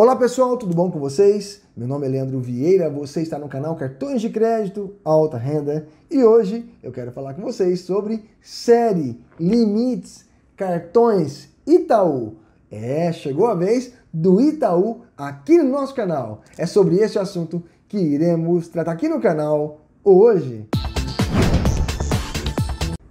Olá pessoal, tudo bom com vocês? Meu nome é Leandro Vieira, você está no canal Cartões de Crédito Alta Renda e hoje eu quero falar com vocês sobre série, limites, cartões Itaú. É, chegou a vez do Itaú aqui no nosso canal. É sobre esse assunto que iremos tratar aqui no canal hoje.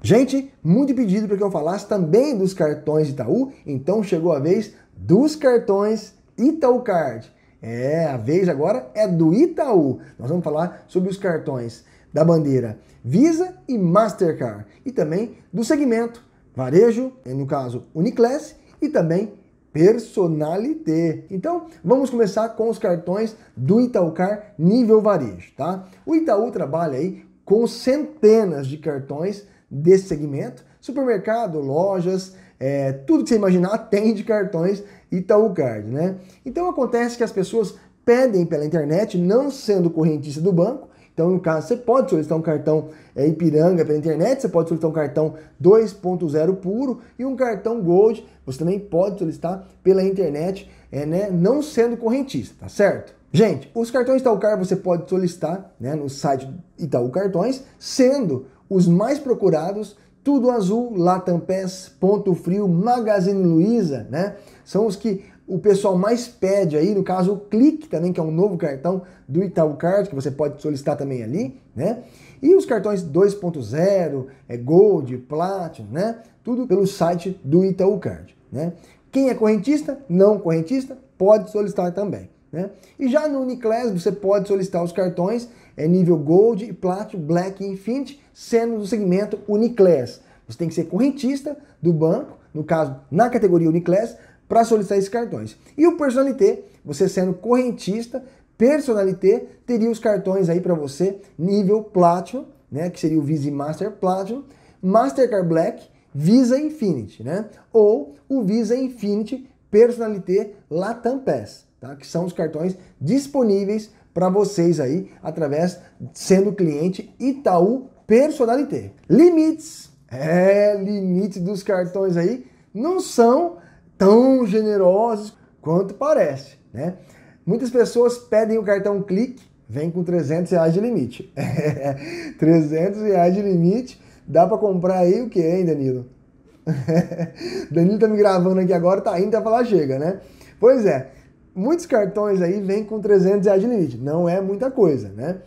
Gente, muito pedido para que eu falasse também dos cartões Itaú, então chegou a vez dos cartões Itaú Card. É, a vez agora é do Itaú. Nós vamos falar sobre os cartões da bandeira Visa e Mastercard e também do segmento varejo, no caso Uniclass e também Personalité. Então, vamos começar com os cartões do Itaúcar nível varejo, tá? O Itaú trabalha aí com centenas de cartões desse segmento. Supermercado, lojas, é, tudo que você imaginar tem de cartões Itaú Card, né? Então acontece que as pessoas pedem pela internet, não sendo correntista do banco. Então, no caso, você pode solicitar um cartão é, Ipiranga pela internet, você pode solicitar um cartão 2.0 puro e um cartão Gold. Você também pode solicitar pela internet, é, né, não sendo correntista, tá certo? Gente, os cartões Itaú Card você pode solicitar né, no site Itaú Cartões, sendo os mais procurados, Tudo Azul, Latam pés Ponto Frio, Magazine Luiza, né? São os que o pessoal mais pede aí, no caso o Clique também, que é um novo cartão do Itaú Card, que você pode solicitar também ali, né? E os cartões 2.0, é Gold, Platinum, né? Tudo pelo site do Itaú Card, né? Quem é correntista, não correntista, pode solicitar também. Né? E já no Uniclass você pode solicitar os cartões é, nível Gold, Platinum, Black e Infinity, sendo do segmento Uniclass. Você tem que ser correntista do banco, no caso, na categoria Uniclass, para solicitar esses cartões. E o Personalité, você sendo correntista, Personalité, teria os cartões aí para você, nível Platinum, né, que seria o Visa Master Platinum, Mastercard Black, Visa Infinity, né? Ou o Visa Infinity Personalité Latam Pass tá? que são os cartões disponíveis para vocês aí, através sendo cliente Itaú Personalité. Limites, é, limite dos cartões aí, não são tão generosos quanto parece, né? Muitas pessoas pedem o cartão clique, vem com 300 reais de limite. 300 reais de limite, dá para comprar aí o que, hein, Danilo? Danilo tá me gravando aqui agora, tá indo, tá falar chega, né? Pois é, muitos cartões aí vêm com 300 reais de limite. Não é muita coisa, né?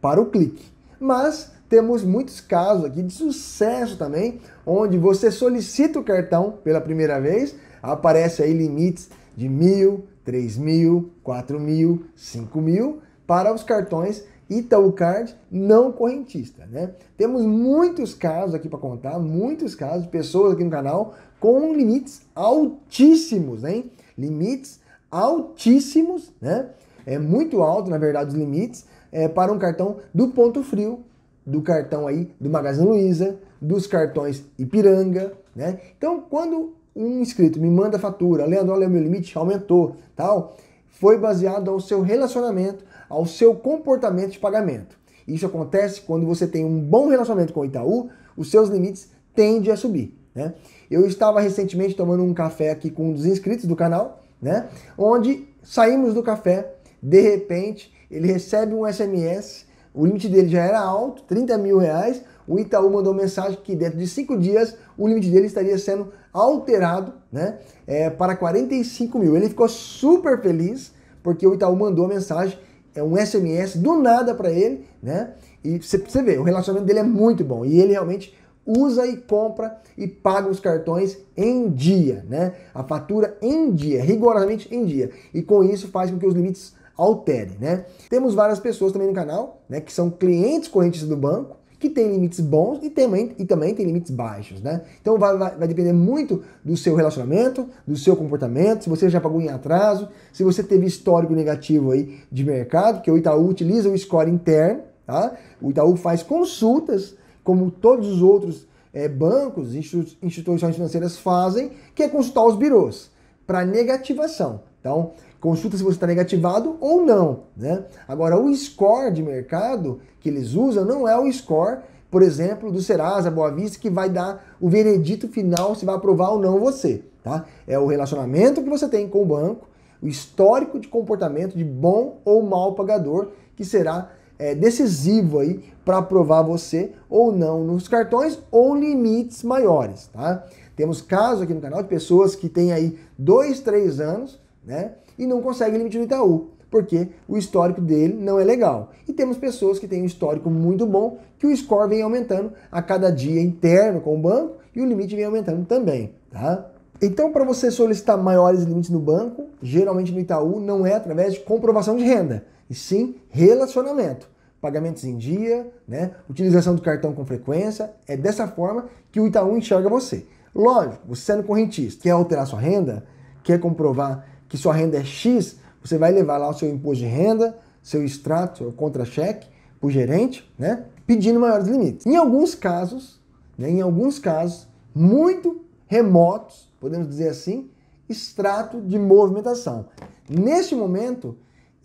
Para o clique. Mas temos muitos casos aqui de sucesso também, onde você solicita o cartão pela primeira vez, aparece aí limites de mil, três mil, quatro mil, cinco mil para os cartões Itaú Card não correntista, né? Temos muitos casos aqui para contar, muitos casos de pessoas aqui no canal com limites altíssimos, hein? Limites altíssimos, né? É muito alto, na verdade, os limites é, para um cartão do ponto frio, do cartão aí do Magazine Luiza, dos cartões Ipiranga, né? Então, quando um inscrito me manda fatura, Leandro, olha, meu limite aumentou, tal, foi baseado ao seu relacionamento, ao seu comportamento de pagamento. Isso acontece quando você tem um bom relacionamento com o Itaú, os seus limites tendem a subir. Né? Eu estava recentemente tomando um café aqui com um dos inscritos do canal né? Onde saímos do café, de repente ele recebe um SMS, o limite dele já era alto, 30 mil reais. O Itaú mandou mensagem que dentro de cinco dias o limite dele estaria sendo alterado né, é, para 45 mil. Ele ficou super feliz porque o Itaú mandou a mensagem, é um SMS do nada para ele, né? E você vê, o relacionamento dele é muito bom e ele realmente usa e compra e paga os cartões em dia, né? A fatura em dia, rigorosamente em dia. E com isso faz com que os limites alterem, né? Temos várias pessoas também no canal, né, que são clientes correntes do banco, que tem limites bons e também, e também tem limites baixos, né? Então vai, vai, vai, depender muito do seu relacionamento, do seu comportamento, se você já pagou em atraso, se você teve histórico negativo aí de mercado, que o Itaú utiliza o score interno, tá? O Itaú faz consultas como todos os outros é, bancos e instituições financeiras fazem, que é consultar os birôs para negativação. Então, consulta se você está negativado ou não. Né? Agora, o score de mercado que eles usam não é o score, por exemplo, do Serasa, Boa Vista, que vai dar o veredito final se vai aprovar ou não você. Tá? É o relacionamento que você tem com o banco, o histórico de comportamento de bom ou mau pagador, que será é, decisivo aí para aprovar você ou não nos cartões ou limites maiores, tá? Temos casos aqui no canal de pessoas que têm aí dois, três anos, né? E não conseguem limite do Itaú, porque o histórico dele não é legal. E temos pessoas que têm um histórico muito bom, que o score vem aumentando a cada dia interno com o banco e o limite vem aumentando também, tá? Então, para você solicitar maiores limites no banco, geralmente no Itaú, não é através de comprovação de renda e sim relacionamento. Pagamentos em dia, né? utilização do cartão com frequência, é dessa forma que o Itaú enxerga você. Lógico, você sendo é correntista, quer alterar sua renda, quer comprovar que sua renda é X, você vai levar lá o seu imposto de renda, seu extrato, seu contra-cheque para o gerente, né? pedindo maiores limites. Em alguns casos, né? em alguns casos, muito remotos, podemos dizer assim, extrato de movimentação. Neste momento,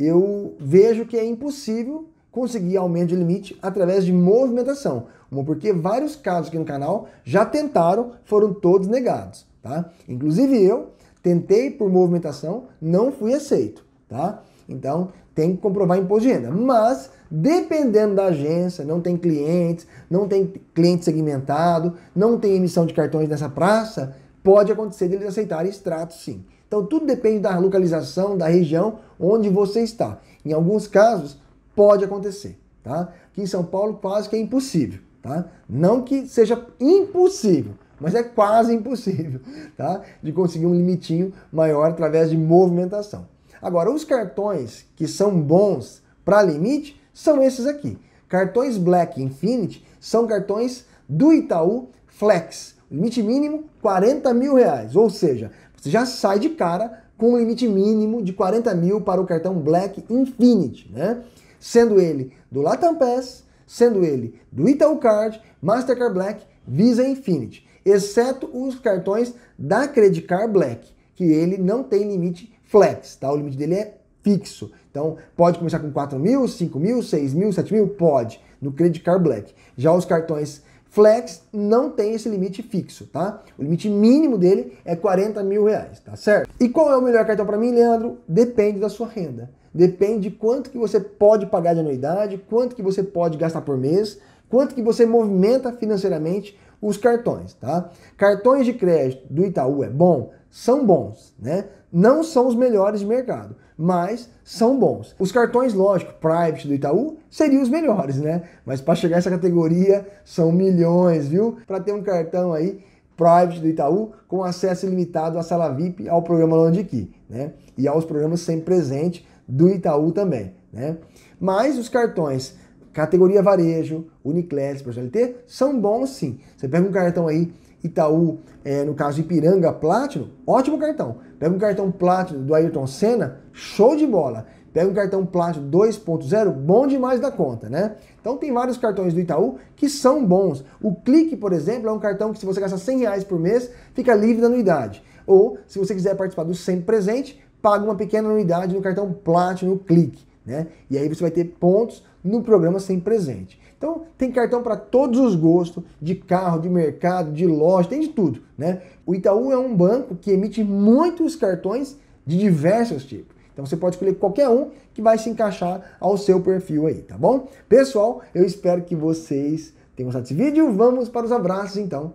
eu vejo que é impossível conseguir aumento de limite através de movimentação. porque vários casos aqui no canal já tentaram, foram todos negados, tá? Inclusive eu tentei por movimentação, não fui aceito, tá? Então tem que comprovar imposto de renda. Mas dependendo da agência, não tem clientes, não tem cliente segmentado, não tem emissão de cartões nessa praça, pode acontecer deles aceitarem extrato sim. Então tudo depende da localização, da região onde você está. Em alguns casos pode acontecer, tá? Aqui em São Paulo quase que é impossível, tá? Não que seja impossível, mas é quase impossível, tá? De conseguir um limitinho maior através de movimentação. Agora, os cartões que são bons para limite são esses aqui. Cartões Black Infinity são cartões do Itaú Flex. Limite mínimo 40 mil reais, ou seja, você já sai de cara com um limite mínimo de 40 mil para o cartão Black Infinity, né? Sendo ele do Latam Pass, sendo ele do Itaú Card, Mastercard Black, Visa Infinity, exceto os cartões da Credit Card Black, que ele não tem limite flex, tá? O limite dele é fixo. Então, pode começar com 4 mil, 5 mil, 6 mil, 7 mil? Pode, no Credit Card Black. Já os cartões Flex não tem esse limite fixo, tá? O limite mínimo dele é 40 mil reais, tá certo? E qual é o melhor cartão para mim, Leandro? Depende da sua renda. Depende de quanto que você pode pagar de anuidade, quanto que você pode gastar por mês, quanto que você movimenta financeiramente os cartões, tá? Cartões de crédito do Itaú é bom? São bons, né? Não são os melhores de mercado, mas são bons. Os cartões, lógico, private do Itaú seriam os melhores, né? Mas para chegar a essa categoria são milhões, viu? Para ter um cartão aí private do Itaú com acesso ilimitado à sala VIP, ao programa Londe Key, né? E aos programas sem presente do Itaú também, né? Mas os cartões Categoria Varejo, Uniclass, ProSLT, são bons sim. Você pega um cartão aí, Itaú, é, no caso Ipiranga Platinum, ótimo cartão. Pega um cartão Platinum do Ayrton Senna, show de bola. Pega um cartão Platinum 2.0, bom demais da conta, né? Então tem vários cartões do Itaú que são bons. O Clique, por exemplo, é um cartão que se você gastar 100 reais por mês, fica livre da anuidade. Ou, se você quiser participar do Sempre Presente, paga uma pequena anuidade no cartão Platinum Clique. Né? E aí você vai ter pontos no programa sem presente. Então tem cartão para todos os gostos, de carro, de mercado, de loja, tem de tudo. Né? O Itaú é um banco que emite muitos cartões de diversos tipos. Então você pode escolher qualquer um que vai se encaixar ao seu perfil aí, tá bom? Pessoal, eu espero que vocês tenham gostado desse vídeo. Vamos para os abraços então.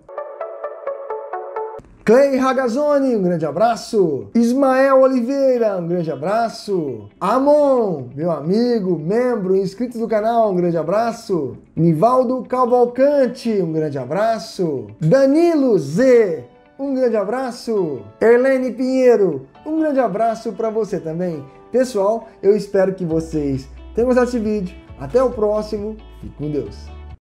Clay Ragazzoni, um grande abraço. Ismael Oliveira, um grande abraço. Amon, meu amigo, membro, inscrito do canal, um grande abraço. Nivaldo Cavalcante, um grande abraço. Danilo Z, um grande abraço. Erlene Pinheiro, um grande abraço para você também. Pessoal, eu espero que vocês tenham gostado desse vídeo. Até o próximo. Fique com Deus.